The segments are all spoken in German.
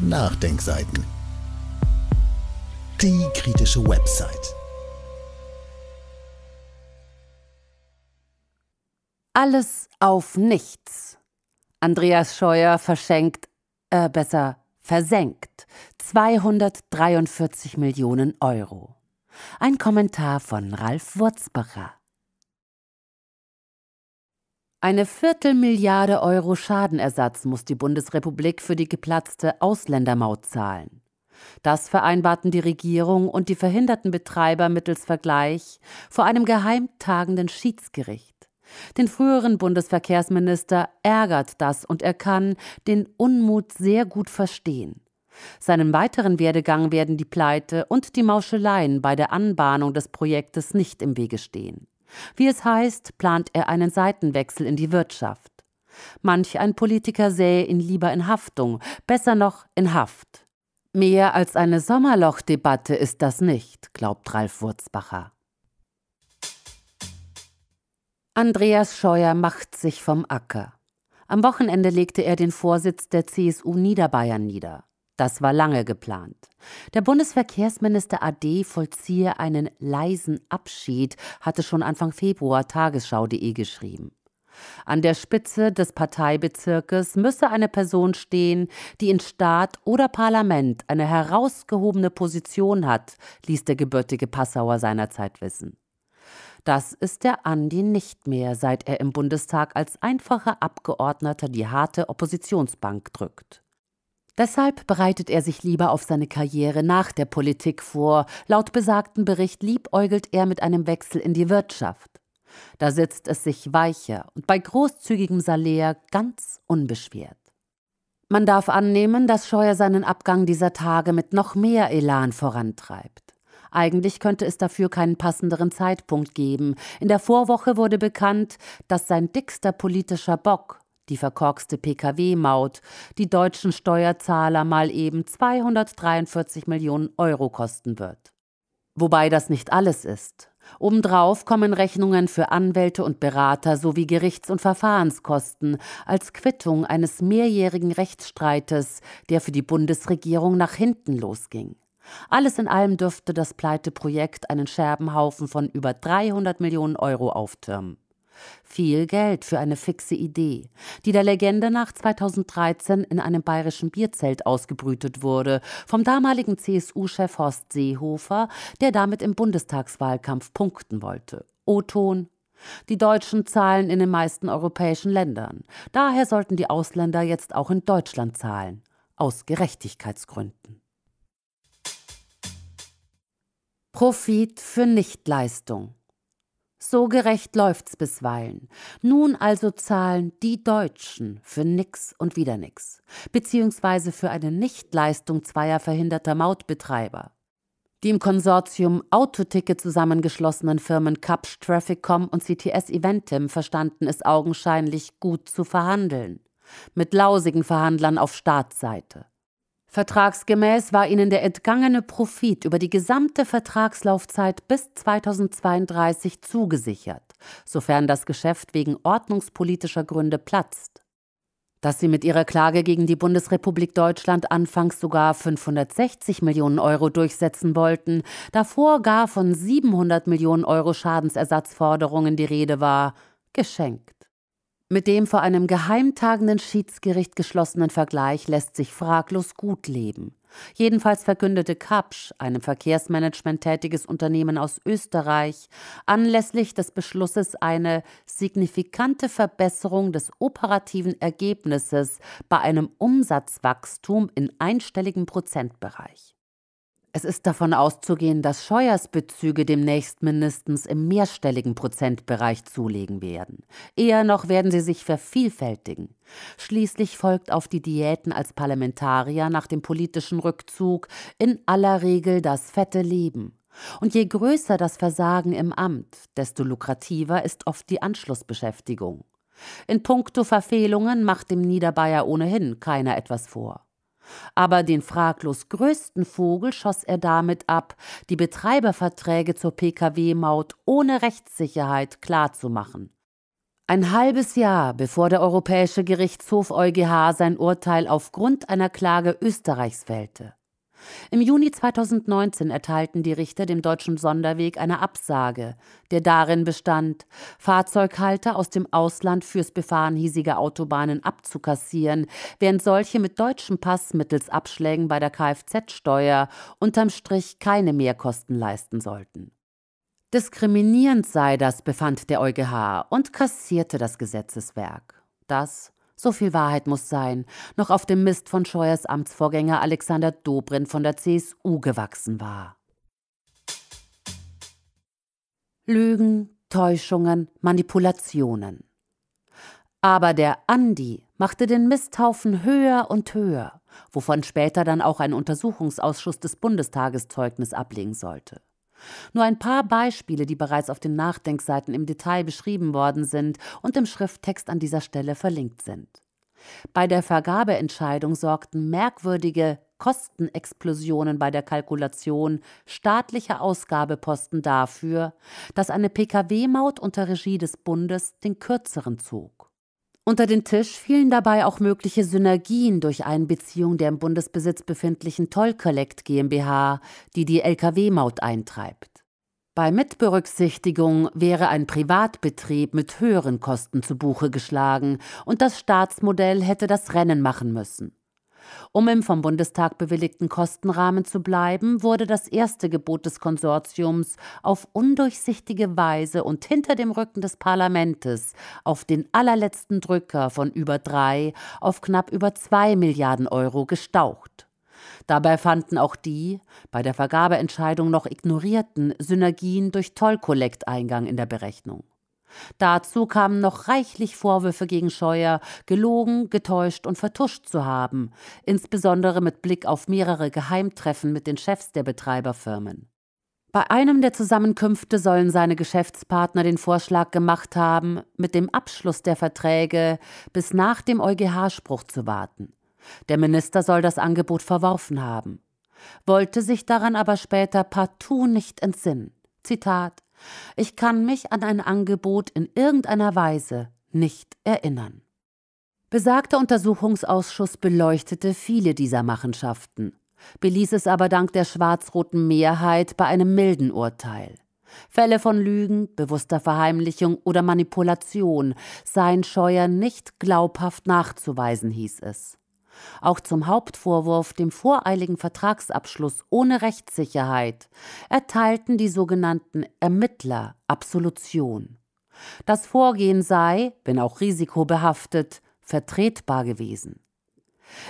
Nachdenkseiten. Die kritische Website. Alles auf nichts. Andreas Scheuer verschenkt, äh besser versenkt, 243 Millionen Euro. Ein Kommentar von Ralf Wurzbacher. Eine Viertelmilliarde Euro Schadenersatz muss die Bundesrepublik für die geplatzte Ausländermaut zahlen. Das vereinbarten die Regierung und die verhinderten Betreiber mittels Vergleich vor einem geheimtagenden Schiedsgericht. Den früheren Bundesverkehrsminister ärgert das und er kann den Unmut sehr gut verstehen. Seinem weiteren Werdegang werden die Pleite und die Mauscheleien bei der Anbahnung des Projektes nicht im Wege stehen. Wie es heißt, plant er einen Seitenwechsel in die Wirtschaft. Manch ein Politiker sähe ihn lieber in Haftung, besser noch in Haft. Mehr als eine Sommerlochdebatte ist das nicht, glaubt Ralf Wurzbacher. Andreas Scheuer macht sich vom Acker. Am Wochenende legte er den Vorsitz der CSU Niederbayern nieder. Das war lange geplant. Der Bundesverkehrsminister AD vollziehe einen leisen Abschied, hatte schon Anfang Februar tagesschau.de geschrieben. An der Spitze des Parteibezirkes müsse eine Person stehen, die in Staat oder Parlament eine herausgehobene Position hat, ließ der gebürtige Passauer seinerzeit wissen. Das ist der Andi nicht mehr, seit er im Bundestag als einfacher Abgeordneter die harte Oppositionsbank drückt. Deshalb bereitet er sich lieber auf seine Karriere nach der Politik vor. Laut besagten Bericht liebäugelt er mit einem Wechsel in die Wirtschaft. Da sitzt es sich weicher und bei großzügigem Salär ganz unbeschwert. Man darf annehmen, dass Scheuer seinen Abgang dieser Tage mit noch mehr Elan vorantreibt. Eigentlich könnte es dafür keinen passenderen Zeitpunkt geben. In der Vorwoche wurde bekannt, dass sein dickster politischer Bock, die verkorkste Pkw-Maut, die deutschen Steuerzahler mal eben 243 Millionen Euro kosten wird. Wobei das nicht alles ist. Obendrauf kommen Rechnungen für Anwälte und Berater sowie Gerichts- und Verfahrenskosten als Quittung eines mehrjährigen Rechtsstreites, der für die Bundesregierung nach hinten losging. Alles in allem dürfte das Pleiteprojekt einen Scherbenhaufen von über 300 Millionen Euro auftürmen. Viel Geld für eine fixe Idee, die der Legende nach 2013 in einem bayerischen Bierzelt ausgebrütet wurde, vom damaligen CSU-Chef Horst Seehofer, der damit im Bundestagswahlkampf punkten wollte. O-Ton die Deutschen zahlen in den meisten europäischen Ländern. Daher sollten die Ausländer jetzt auch in Deutschland zahlen. Aus Gerechtigkeitsgründen. Profit für Nichtleistung. So gerecht läuft's bisweilen. Nun also zahlen die Deutschen für nix und wieder nix, beziehungsweise für eine Nichtleistung zweier verhinderter Mautbetreiber. Die im Konsortium Autoticket zusammengeschlossenen Firmen Capsch, Trafficcom und CTS Eventim verstanden es augenscheinlich gut zu verhandeln. Mit lausigen Verhandlern auf Staatsseite. Vertragsgemäß war ihnen der entgangene Profit über die gesamte Vertragslaufzeit bis 2032 zugesichert, sofern das Geschäft wegen ordnungspolitischer Gründe platzt. Dass sie mit ihrer Klage gegen die Bundesrepublik Deutschland anfangs sogar 560 Millionen Euro durchsetzen wollten, davor gar von 700 Millionen Euro Schadensersatzforderungen die Rede war, geschenkt. Mit dem vor einem geheimtagenden Schiedsgericht geschlossenen Vergleich lässt sich fraglos gut leben. Jedenfalls verkündete Kapsch, ein im Verkehrsmanagement tätiges Unternehmen aus Österreich, anlässlich des Beschlusses eine signifikante Verbesserung des operativen Ergebnisses bei einem Umsatzwachstum in einstelligen Prozentbereich. Es ist davon auszugehen, dass Scheuers Bezüge demnächst mindestens im mehrstelligen Prozentbereich zulegen werden. Eher noch werden sie sich vervielfältigen. Schließlich folgt auf die Diäten als Parlamentarier nach dem politischen Rückzug in aller Regel das fette Leben. Und je größer das Versagen im Amt, desto lukrativer ist oft die Anschlussbeschäftigung. In puncto Verfehlungen macht dem Niederbayer ohnehin keiner etwas vor. Aber den fraglos größten Vogel schoss er damit ab, die Betreiberverträge zur Pkw-Maut ohne Rechtssicherheit klarzumachen. Ein halbes Jahr bevor der Europäische Gerichtshof EuGH sein Urteil aufgrund einer Klage Österreichs fällte. Im Juni 2019 erteilten die Richter dem deutschen Sonderweg eine Absage, der darin bestand, Fahrzeughalter aus dem Ausland fürs Befahren hiesiger Autobahnen abzukassieren, während solche mit deutschem Pass mittels Abschlägen bei der Kfz-Steuer unterm Strich keine Mehrkosten leisten sollten. Diskriminierend sei das, befand der EuGH und kassierte das Gesetzeswerk. Das so viel Wahrheit muss sein, noch auf dem Mist von Scheuers Amtsvorgänger Alexander Dobrindt von der CSU gewachsen war. Lügen, Täuschungen, Manipulationen. Aber der Andi machte den Misthaufen höher und höher, wovon später dann auch ein Untersuchungsausschuss des Bundestages Zeugnis ablegen sollte. Nur ein paar Beispiele, die bereits auf den Nachdenkseiten im Detail beschrieben worden sind und im Schrifttext an dieser Stelle verlinkt sind. Bei der Vergabeentscheidung sorgten merkwürdige Kostenexplosionen bei der Kalkulation staatlicher Ausgabeposten dafür, dass eine Pkw-Maut unter Regie des Bundes den kürzeren zog. Unter den Tisch fielen dabei auch mögliche Synergien durch Einbeziehung der im Bundesbesitz befindlichen Toll Collect GmbH, die die Lkw-Maut eintreibt. Bei Mitberücksichtigung wäre ein Privatbetrieb mit höheren Kosten zu Buche geschlagen und das Staatsmodell hätte das Rennen machen müssen. Um im vom Bundestag bewilligten Kostenrahmen zu bleiben, wurde das erste Gebot des Konsortiums auf undurchsichtige Weise und hinter dem Rücken des Parlamentes auf den allerletzten Drücker von über drei auf knapp über zwei Milliarden Euro gestaucht. Dabei fanden auch die, bei der Vergabeentscheidung noch ignorierten, Synergien durch Tollkollekteingang in der Berechnung. Dazu kamen noch reichlich Vorwürfe gegen Scheuer, gelogen, getäuscht und vertuscht zu haben, insbesondere mit Blick auf mehrere Geheimtreffen mit den Chefs der Betreiberfirmen. Bei einem der Zusammenkünfte sollen seine Geschäftspartner den Vorschlag gemacht haben, mit dem Abschluss der Verträge bis nach dem EuGH-Spruch zu warten. Der Minister soll das Angebot verworfen haben, wollte sich daran aber später partout nicht entsinnen. Zitat ich kann mich an ein Angebot in irgendeiner Weise nicht erinnern. Besagter Untersuchungsausschuss beleuchtete viele dieser Machenschaften, beließ es aber dank der schwarz-roten Mehrheit bei einem milden Urteil. Fälle von Lügen, bewusster Verheimlichung oder Manipulation seien scheuer nicht glaubhaft nachzuweisen, hieß es auch zum Hauptvorwurf, dem voreiligen Vertragsabschluss ohne Rechtssicherheit, erteilten die sogenannten Ermittler Absolution. Das Vorgehen sei, wenn auch risikobehaftet, vertretbar gewesen.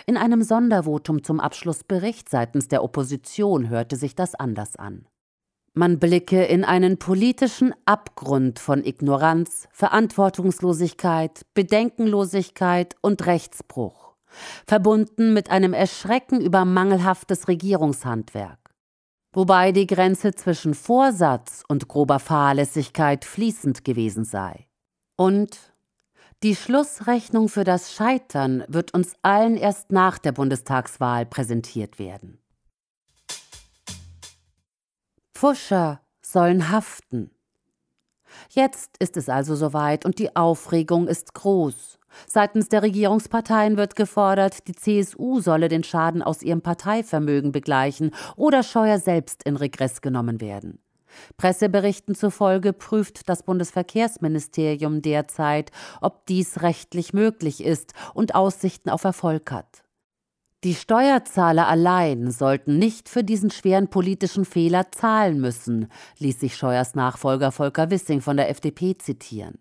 In einem Sondervotum zum Abschlussbericht seitens der Opposition hörte sich das anders an. Man blicke in einen politischen Abgrund von Ignoranz, Verantwortungslosigkeit, Bedenkenlosigkeit und Rechtsbruch verbunden mit einem Erschrecken über mangelhaftes Regierungshandwerk. Wobei die Grenze zwischen Vorsatz und grober Fahrlässigkeit fließend gewesen sei. Und die Schlussrechnung für das Scheitern wird uns allen erst nach der Bundestagswahl präsentiert werden. Pfuscher sollen haften. Jetzt ist es also soweit und die Aufregung ist groß. Seitens der Regierungsparteien wird gefordert, die CSU solle den Schaden aus ihrem Parteivermögen begleichen oder Scheuer selbst in Regress genommen werden. Presseberichten zufolge prüft das Bundesverkehrsministerium derzeit, ob dies rechtlich möglich ist und Aussichten auf Erfolg hat. Die Steuerzahler allein sollten nicht für diesen schweren politischen Fehler zahlen müssen, ließ sich Scheuers Nachfolger Volker Wissing von der FDP zitieren.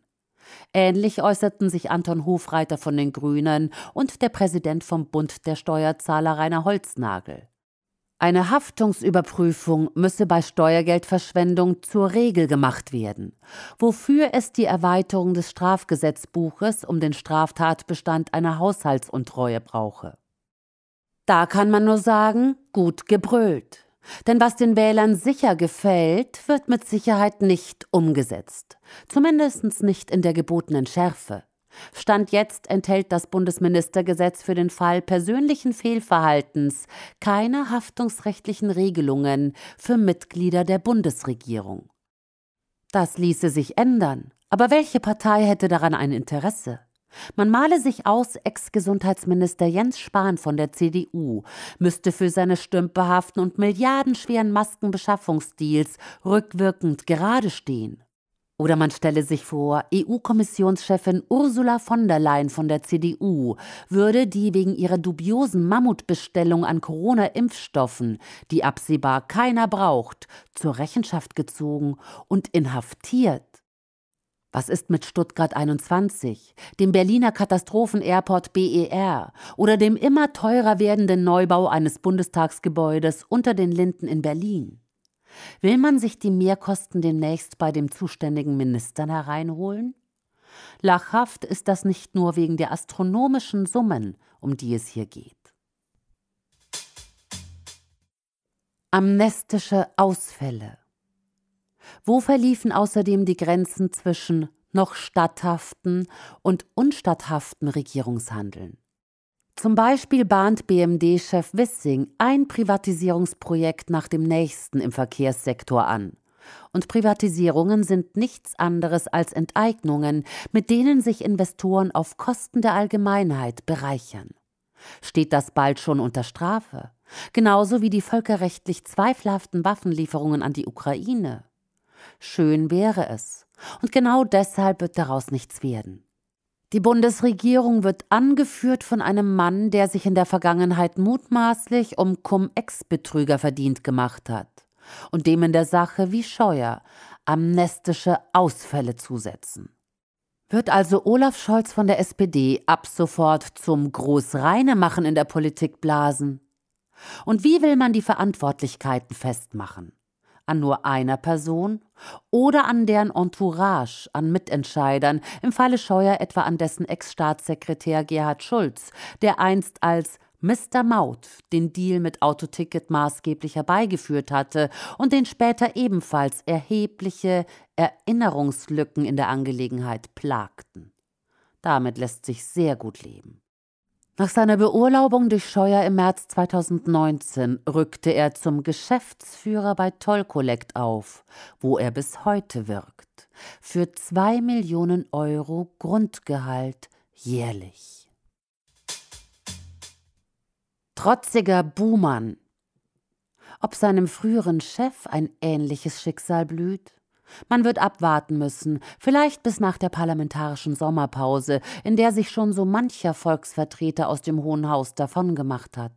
Ähnlich äußerten sich Anton Hofreiter von den Grünen und der Präsident vom Bund der Steuerzahler Rainer Holznagel. Eine Haftungsüberprüfung müsse bei Steuergeldverschwendung zur Regel gemacht werden, wofür es die Erweiterung des Strafgesetzbuches um den Straftatbestand einer Haushaltsuntreue brauche. Da kann man nur sagen, gut gebrüllt. Denn was den Wählern sicher gefällt, wird mit Sicherheit nicht umgesetzt. Zumindest nicht in der gebotenen Schärfe. Stand jetzt enthält das Bundesministergesetz für den Fall persönlichen Fehlverhaltens keine haftungsrechtlichen Regelungen für Mitglieder der Bundesregierung. Das ließe sich ändern, aber welche Partei hätte daran ein Interesse? Man male sich aus, Ex-Gesundheitsminister Jens Spahn von der CDU müsste für seine stümperhaften und milliardenschweren Maskenbeschaffungsdeals rückwirkend gerade stehen. Oder man stelle sich vor, EU-Kommissionschefin Ursula von der Leyen von der CDU würde die wegen ihrer dubiosen Mammutbestellung an Corona-Impfstoffen, die absehbar keiner braucht, zur Rechenschaft gezogen und inhaftiert. Was ist mit Stuttgart 21, dem Berliner Katastrophenairport BER oder dem immer teurer werdenden Neubau eines Bundestagsgebäudes unter den Linden in Berlin? Will man sich die Mehrkosten demnächst bei dem zuständigen Ministern hereinholen? Lachhaft ist das nicht nur wegen der astronomischen Summen, um die es hier geht. Amnestische Ausfälle wo verliefen außerdem die Grenzen zwischen noch statthaften und unstatthaften Regierungshandeln? Zum Beispiel bahnt BMD-Chef Wissing ein Privatisierungsprojekt nach dem nächsten im Verkehrssektor an. Und Privatisierungen sind nichts anderes als Enteignungen, mit denen sich Investoren auf Kosten der Allgemeinheit bereichern. Steht das bald schon unter Strafe? Genauso wie die völkerrechtlich zweifelhaften Waffenlieferungen an die Ukraine. Schön wäre es. Und genau deshalb wird daraus nichts werden. Die Bundesregierung wird angeführt von einem Mann, der sich in der Vergangenheit mutmaßlich um Cum-Ex-Betrüger verdient gemacht hat und dem in der Sache wie Scheuer amnestische Ausfälle zusetzen. Wird also Olaf Scholz von der SPD ab sofort zum Großreinemachen in der Politik blasen? Und wie will man die Verantwortlichkeiten festmachen? an nur einer Person oder an deren Entourage, an Mitentscheidern, im Falle Scheuer etwa an dessen Ex-Staatssekretär Gerhard Schulz, der einst als Mr. Maut den Deal mit Autoticket maßgeblich herbeigeführt hatte und den später ebenfalls erhebliche Erinnerungslücken in der Angelegenheit plagten. Damit lässt sich sehr gut leben. Nach seiner Beurlaubung durch Scheuer im März 2019 rückte er zum Geschäftsführer bei Toll Collect auf, wo er bis heute wirkt. Für 2 Millionen Euro Grundgehalt jährlich. Trotziger Buhmann. Ob seinem früheren Chef ein ähnliches Schicksal blüht? Man wird abwarten müssen, vielleicht bis nach der parlamentarischen Sommerpause, in der sich schon so mancher Volksvertreter aus dem Hohen Haus davongemacht hat.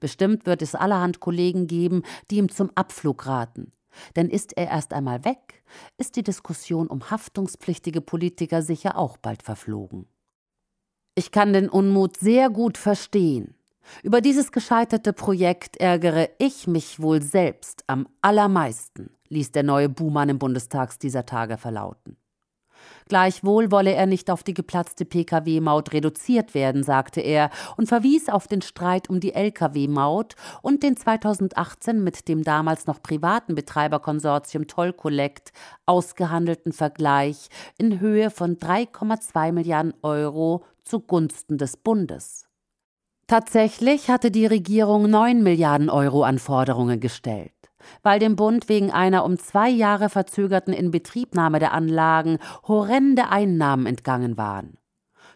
Bestimmt wird es allerhand Kollegen geben, die ihm zum Abflug raten. Denn ist er erst einmal weg, ist die Diskussion um haftungspflichtige Politiker sicher auch bald verflogen. Ich kann den Unmut sehr gut verstehen. Über dieses gescheiterte Projekt ärgere ich mich wohl selbst am allermeisten ließ der neue Buhmann im Bundestag dieser Tage verlauten. Gleichwohl wolle er nicht auf die geplatzte Pkw-Maut reduziert werden, sagte er und verwies auf den Streit um die Lkw-Maut und den 2018 mit dem damals noch privaten Betreiberkonsortium Toll ausgehandelten Vergleich in Höhe von 3,2 Milliarden Euro zugunsten des Bundes. Tatsächlich hatte die Regierung 9 Milliarden Euro an Forderungen gestellt weil dem Bund wegen einer um zwei Jahre verzögerten Inbetriebnahme der Anlagen horrende Einnahmen entgangen waren.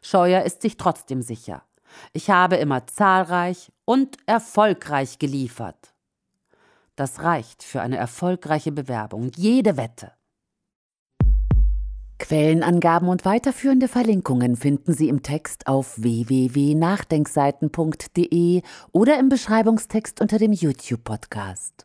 Scheuer ist sich trotzdem sicher. Ich habe immer zahlreich und erfolgreich geliefert. Das reicht für eine erfolgreiche Bewerbung, jede Wette. Quellenangaben und weiterführende Verlinkungen finden Sie im Text auf www.nachdenkseiten.de oder im Beschreibungstext unter dem YouTube-Podcast.